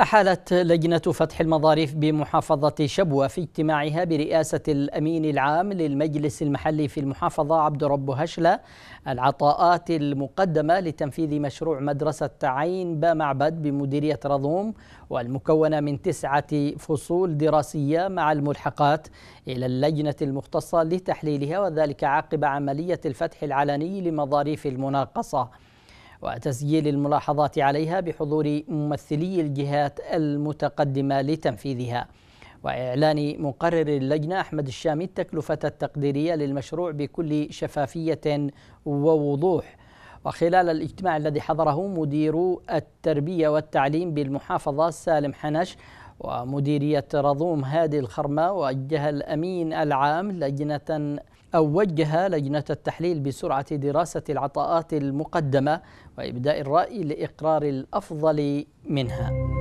أحالت لجنة فتح المظاريف بمحافظة شبوة في اجتماعها برئاسة الأمين العام للمجلس المحلي في المحافظة عبد رب هشلة العطاءات المقدمة لتنفيذ مشروع مدرسة عين بامعبد بمديرية رضوم والمكونة من تسعة فصول دراسية مع الملحقات إلى اللجنة المختصة لتحليلها وذلك عقب عملية الفتح العلني لمظاريف المناقصة وتسجيل الملاحظات عليها بحضور ممثلي الجهات المتقدمة لتنفيذها وإعلان مقرر اللجنة أحمد الشامي التكلفة التقديرية للمشروع بكل شفافية ووضوح وخلال الاجتماع الذي حضره مدير التربية والتعليم بالمحافظة سالم حنش ومديرية رضوم هادي الخرمة وجه الأمين العام لجنة أو وجه لجنة التحليل بسرعة دراسة العطاءات المقدمة وإبداء الرأي لإقرار الأفضل منها